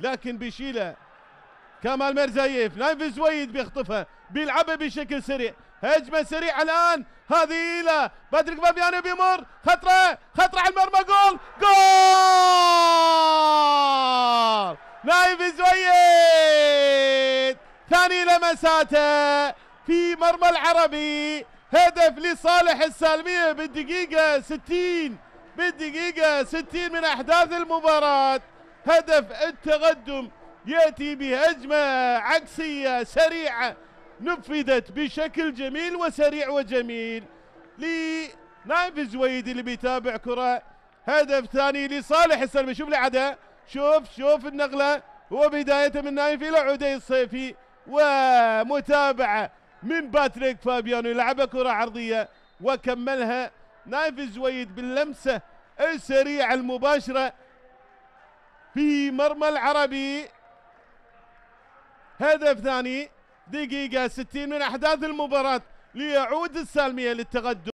لكن بيشيلها كمال مرزايف نايف زويد بيخطفها بيلعبها بشكل سريع هجمه سريعه الان هذه الى بدري بابيانو بيمر خطره خطره على المرمى جول جول نايف زويد ثاني لمساته في مرمى العربي هدف لصالح السالميه بالدقيقه 60 بالدقيقه 60 من احداث المباراه هدف التقدم يأتي بهجمة عكسية سريعة نفذت بشكل جميل وسريع وجميل لنايف زويد اللي بيتابع كرة هدف ثاني لصالح السلمي شوف العداء شوف شوف النقلة وبدايته من نايف إلى عدي الصيفي ومتابعة من باتريك فابيانو يلعبها كرة عرضية وكملها نايف زويد باللمسة السريعة المباشرة في مرمى العربي هدف ثاني دقيقة 60 من أحداث المباراة ليعود السالمية للتقدم